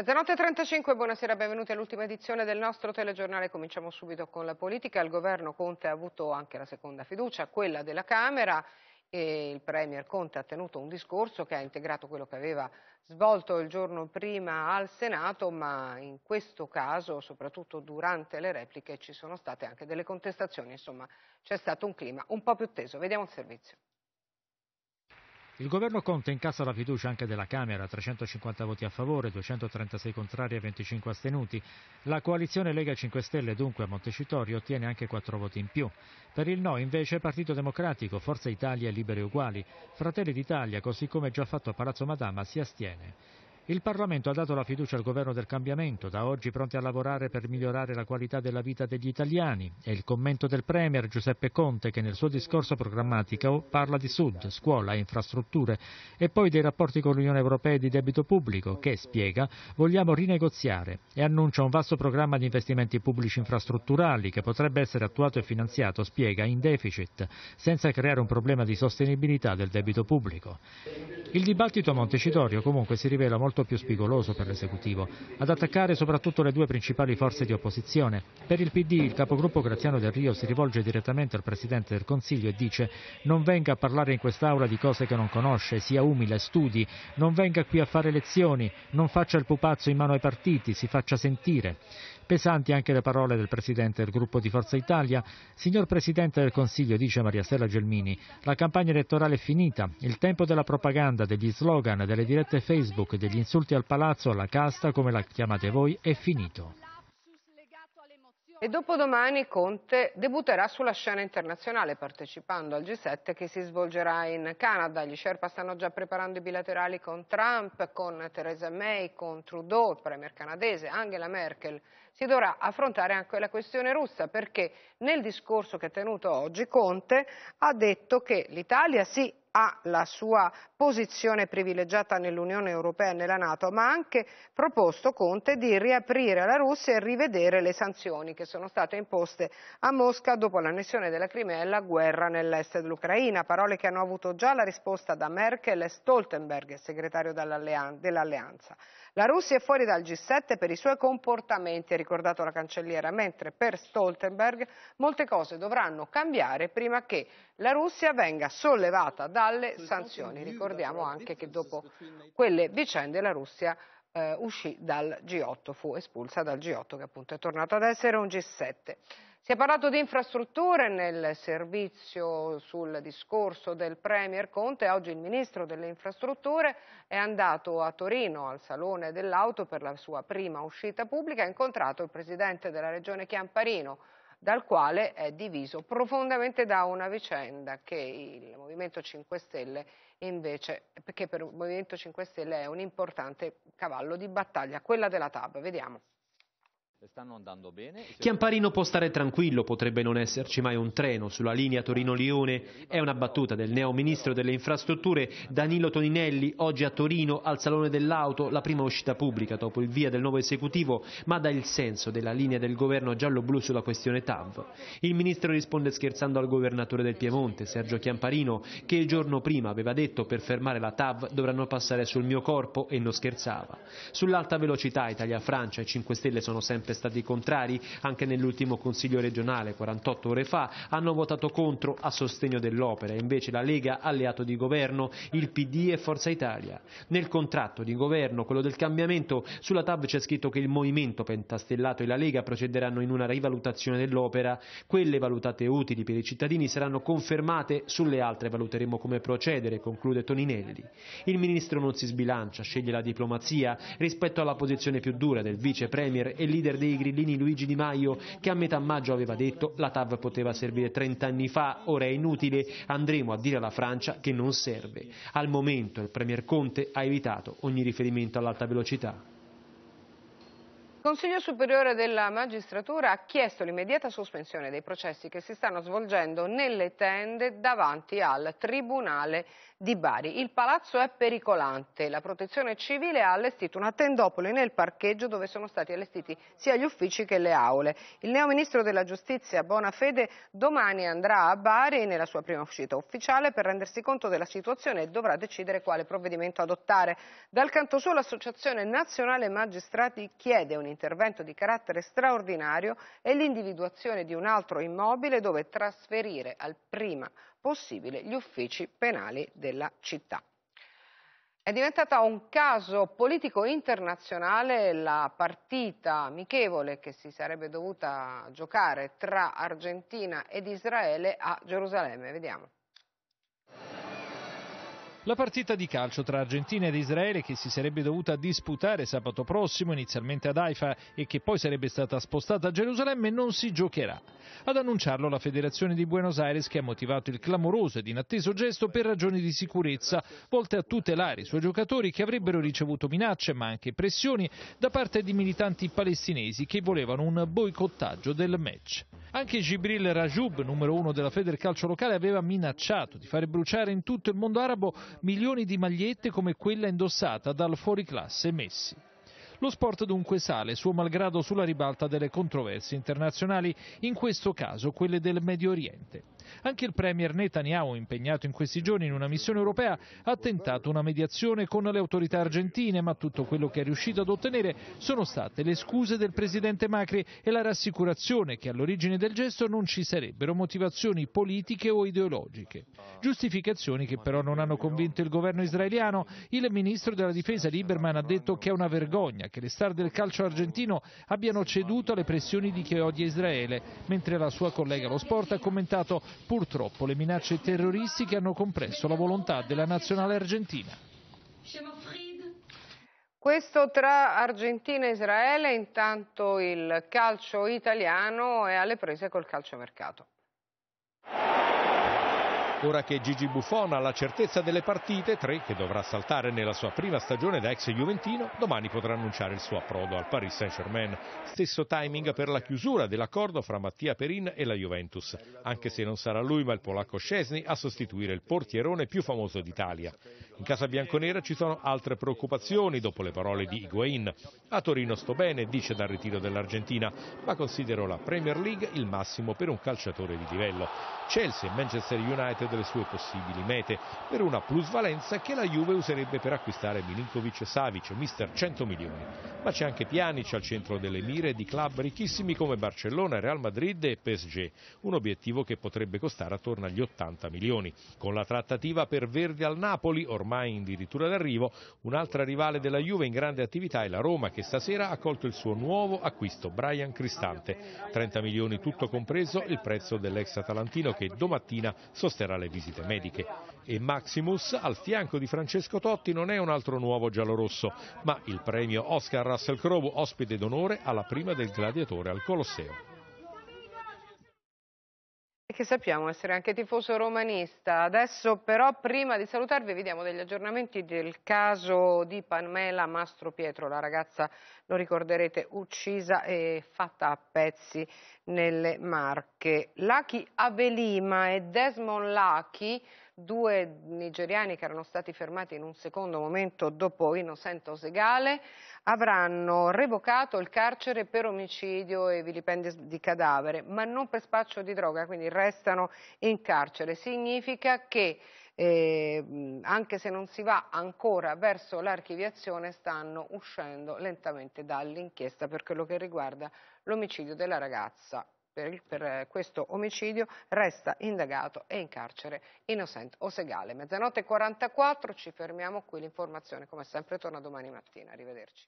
Mezzanotte 35, buonasera, benvenuti all'ultima edizione del nostro telegiornale. Cominciamo subito con la politica. Il governo Conte ha avuto anche la seconda fiducia, quella della Camera. E il Premier Conte ha tenuto un discorso che ha integrato quello che aveva svolto il giorno prima al Senato, ma in questo caso, soprattutto durante le repliche, ci sono state anche delle contestazioni. Insomma, c'è stato un clima un po' più teso. Vediamo il servizio. Il governo Conte incassa la fiducia anche della Camera, 350 voti a favore, 236 contrari e 25 astenuti. La coalizione Lega 5 Stelle dunque a Montecitorio ottiene anche 4 voti in più. Per il no invece Partito Democratico, Forza Italia e Liberi Uguali, Fratelli d'Italia, così come già fatto a Palazzo Madama, si astiene. Il Parlamento ha dato la fiducia al governo del cambiamento, da oggi pronti a lavorare per migliorare la qualità della vita degli italiani. È il commento del Premier Giuseppe Conte che nel suo discorso programmatico parla di Sud, scuola, infrastrutture e poi dei rapporti con l'Unione Europea e di debito pubblico che, spiega, vogliamo rinegoziare e annuncia un vasto programma di investimenti pubblici infrastrutturali che potrebbe essere attuato e finanziato, spiega, in deficit, senza creare un problema di sostenibilità del debito pubblico. Il dibattito a Montecitorio comunque si rivela molto molto più spigoloso per l'esecutivo, ad attaccare soprattutto le due principali forze di opposizione. Per il PD il capogruppo Graziano Del Rio si rivolge direttamente al Presidente del Consiglio e dice non venga a parlare in quest'Aula di cose che non conosce, sia umile, studi, non venga qui a fare lezioni, non faccia il pupazzo in mano ai partiti, si faccia sentire. Pesanti anche le parole del Presidente del gruppo di Forza Italia. Signor Presidente del Consiglio, dice Maria Stella Gelmini, la campagna elettorale è finita, il tempo della propaganda, degli slogan, delle dirette Facebook, degli insulti al palazzo, alla casta, come la chiamate voi, è finito. E dopodomani Conte debutterà sulla scena internazionale partecipando al G7 che si svolgerà in Canada. Gli Sherpa stanno già preparando i bilaterali con Trump, con Theresa May, con Trudeau, il premier canadese, Angela Merkel. Si dovrà affrontare anche la questione russa perché nel discorso che ha tenuto oggi Conte ha detto che l'Italia sì ha la sua posizione privilegiata nell'Unione Europea e nella Nato, ma ha anche proposto Conte di riaprire alla Russia e rivedere le sanzioni che sono state imposte a Mosca dopo l'annessione della Crimea e la guerra nell'est dell'Ucraina, parole che hanno avuto già la risposta da Merkel e Stoltenberg, segretario dell'alleanza. La Russia è fuori dal G7 per i suoi comportamenti, ha ricordato la cancelliera, mentre per Stoltenberg molte cose dovranno cambiare prima che la Russia venga sollevata dalle sanzioni. Ricordiamo anche che dopo quelle vicende la Russia eh, uscì dal G8, fu espulsa dal G8 che appunto è tornato ad essere un G7. Si è parlato di infrastrutture nel servizio sul discorso del Premier Conte. Oggi il Ministro delle Infrastrutture è andato a Torino al Salone dell'Auto per la sua prima uscita pubblica. Ha incontrato il Presidente della Regione Chiamparino dal quale è diviso profondamente da una vicenda che il Movimento 5 Stelle invece, perché per il Movimento 5 Stelle è un importante cavallo di battaglia, quella della TAB. Vediamo. Chiamparino può stare tranquillo, potrebbe non esserci mai un treno sulla linea Torino-Lione. È una battuta del neo ministro delle infrastrutture Danilo Toninelli, oggi a Torino al Salone dell'Auto, la prima uscita pubblica dopo il via del nuovo esecutivo, ma dà il senso della linea del governo giallo-blu sulla questione TAV. Il ministro risponde scherzando al governatore del Piemonte, Sergio Chiamparino, che il giorno prima aveva detto per fermare la TAV dovranno passare sul mio corpo e non scherzava. Sull'alta velocità Italia-Francia e 5 Stelle sono sempre sempre stati contrari, anche nell'ultimo Consiglio regionale, 48 ore fa, hanno votato contro a sostegno dell'opera, invece la Lega, alleato di governo, il PD e Forza Italia. Nel contratto di governo, quello del cambiamento, sulla TAV c'è scritto che il Movimento Pentastellato e la Lega procederanno in una rivalutazione dell'opera, quelle valutate utili per i cittadini saranno confermate, sulle altre valuteremo come procedere, conclude Toninelli. Il ministro non si sbilancia, sceglie la diplomazia rispetto alla posizione più dura del vice premier e leader dei grillini Luigi Di Maio che a metà maggio aveva detto la TAV poteva servire 30 anni fa, ora è inutile, andremo a dire alla Francia che non serve. Al momento il Premier Conte ha evitato ogni riferimento all'alta velocità. Il Consiglio Superiore della Magistratura ha chiesto l'immediata sospensione dei processi che si stanno svolgendo nelle tende davanti al Tribunale di Bari. Il palazzo è pericolante, la protezione civile ha allestito una tendopoli nel parcheggio dove sono stati allestiti sia gli uffici che le aule. Il neo ministro della Giustizia Bonafede domani andrà a Bari nella sua prima uscita ufficiale per rendersi conto della situazione e dovrà decidere quale provvedimento adottare. Dal canto suo l'Associazione Nazionale Magistrati chiede un intervento di carattere straordinario e l'individuazione di un altro immobile dove trasferire al prima possibile gli uffici penali della città. È diventata un caso politico internazionale la partita amichevole che si sarebbe dovuta giocare tra Argentina ed Israele a Gerusalemme. Vediamo. La partita di calcio tra Argentina ed Israele che si sarebbe dovuta disputare sabato prossimo inizialmente ad Haifa e che poi sarebbe stata spostata a Gerusalemme non si giocherà. Ad annunciarlo la Federazione di Buenos Aires che ha motivato il clamoroso ed inatteso gesto per ragioni di sicurezza volte a tutelare i suoi giocatori che avrebbero ricevuto minacce ma anche pressioni da parte di militanti palestinesi che volevano un boicottaggio del match. Anche Gibril Rajoub, numero uno della Federcalcio locale, aveva minacciato di fare bruciare in tutto il mondo arabo milioni di magliette come quella indossata dal fuoriclasse Messi. Lo sport dunque sale, suo malgrado, sulla ribalta delle controversie internazionali, in questo caso quelle del Medio Oriente. Anche il premier Netanyahu, impegnato in questi giorni in una missione europea, ha tentato una mediazione con le autorità argentine, ma tutto quello che è riuscito ad ottenere sono state le scuse del presidente Macri e la rassicurazione che all'origine del gesto non ci sarebbero motivazioni politiche o ideologiche. Giustificazioni che però non hanno convinto il governo israeliano. Il ministro della difesa Lieberman ha detto che è una vergogna che le star del calcio argentino abbiano ceduto alle pressioni di chi odia Israele, mentre la sua collega lo sport ha commentato Purtroppo le minacce terroristiche hanno compresso la volontà della nazionale argentina. Questo tra Argentina e Israele, intanto il calcio italiano è alle prese col calciomercato. Ora che Gigi Buffon ha la certezza delle partite, tre che dovrà saltare nella sua prima stagione da ex Juventino, domani potrà annunciare il suo approdo al Paris Saint-Germain. Stesso timing per la chiusura dell'accordo fra Mattia Perin e la Juventus, anche se non sarà lui ma il polacco Scesni a sostituire il portierone più famoso d'Italia. In casa bianconera ci sono altre preoccupazioni dopo le parole di Higuain. A Torino sto bene, dice dal ritiro dell'Argentina, ma considero la Premier League il massimo per un calciatore di livello. Chelsea e Manchester United delle sue possibili mete, per una plusvalenza che la Juve userebbe per acquistare Milinkovic e Savic, mister 100 milioni. Ma c'è anche Pjanic al centro delle mire di club ricchissimi come Barcellona, Real Madrid e PSG, un obiettivo che potrebbe costare attorno agli 80 milioni. Con la trattativa per Verdi al Napoli, ormai addirittura d'arrivo, un'altra rivale della Juve in grande attività è la Roma che stasera ha colto il suo nuovo acquisto, Brian Cristante. 30 milioni tutto compreso il prezzo dell'ex atalantino che domattina sosterrà alle visite mediche. E Maximus, al fianco di Francesco Totti, non è un altro nuovo giallorosso, ma il premio Oscar Russell Crowe, ospite d'onore alla prima del gladiatore al Colosseo che sappiamo essere anche tifoso romanista. Adesso però prima di salutarvi vi diamo degli aggiornamenti del caso di Pamela Mastro Pietro, la ragazza, lo ricorderete, uccisa e fatta a pezzi nelle Marche. Lucky Avelima e Desmond Lucky due nigeriani che erano stati fermati in un secondo momento dopo Innocento Segale, avranno revocato il carcere per omicidio e vilipendio di cadavere, ma non per spaccio di droga, quindi restano in carcere. Significa che eh, anche se non si va ancora verso l'archiviazione stanno uscendo lentamente dall'inchiesta per quello che riguarda l'omicidio della ragazza per, per eh, questo omicidio resta indagato e in carcere innocente o segale. Mezzanotte 44, ci fermiamo qui l'informazione come sempre torna domani mattina. Arrivederci.